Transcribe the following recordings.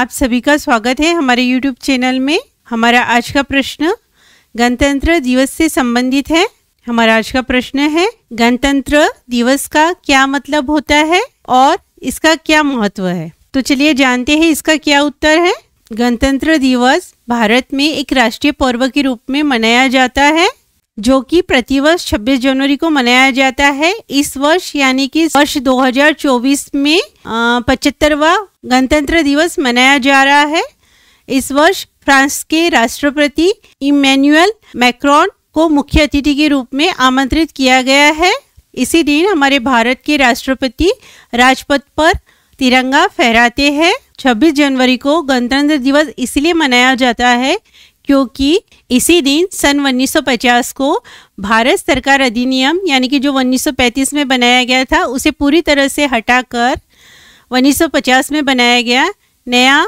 आप सभी का स्वागत है हमारे YouTube चैनल में हमारा आज का प्रश्न गणतंत्र दिवस से संबंधित है हमारा आज का प्रश्न है गणतंत्र दिवस का क्या मतलब होता है और इसका क्या महत्व है तो चलिए जानते हैं इसका क्या उत्तर है गणतंत्र दिवस भारत में एक राष्ट्रीय पर्व के रूप में मनाया जाता है जो कि प्रतिवर्ष 26 जनवरी को मनाया जाता है इस वर्ष यानी कि वर्ष 2024 में पचहत्तरवा गणतंत्र दिवस मनाया जा रहा है इस वर्ष फ्रांस के राष्ट्रपति इमैनुअल मैक्रॉन को मुख्य अतिथि के रूप में आमंत्रित किया गया है इसी दिन हमारे भारत के राष्ट्रपति राजपथ पर तिरंगा फहराते हैं 26 जनवरी को गणतंत्र दिवस इसलिए मनाया जाता है क्योंकि इसी दिन सन 1950 को भारत सरकार अधिनियम यानी कि जो 1935 में बनाया गया था उसे पूरी तरह से हटाकर 1950 में बनाया गया नया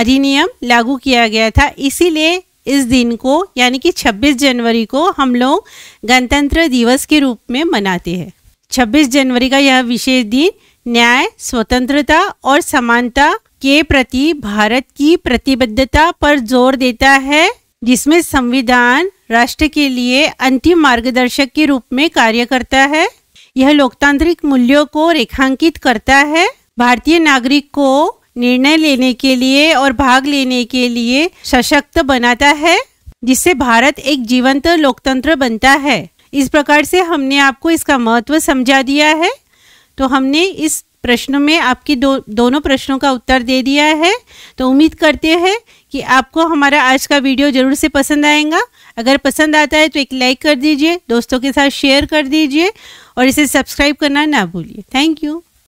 अधिनियम लागू किया गया था इसीलिए इस दिन को यानी कि 26 जनवरी को हम लोग गणतंत्र दिवस के रूप में मनाते हैं 26 जनवरी का यह विशेष दिन न्याय स्वतंत्रता और समानता के प्रति भारत की प्रतिबद्धता पर जोर देता है जिसमें संविधान राष्ट्र के लिए अंतिम मार्गदर्शक के रूप में कार्य करता है यह लोकतांत्रिक मूल्यों को रेखांकित करता है भारतीय नागरिक को निर्णय लेने के लिए और भाग लेने के लिए सशक्त बनाता है जिससे भारत एक जीवंत लोकतंत्र बनता है इस प्रकार से हमने आपको इसका महत्व समझा दिया है तो हमने इस प्रश्न में आपकी दो दोनों प्रश्नों का उत्तर दे दिया है तो उम्मीद करते हैं कि आपको हमारा आज का वीडियो ज़रूर से पसंद आएगा अगर पसंद आता है तो एक लाइक कर दीजिए दोस्तों के साथ शेयर कर दीजिए और इसे सब्सक्राइब करना ना भूलिए थैंक यू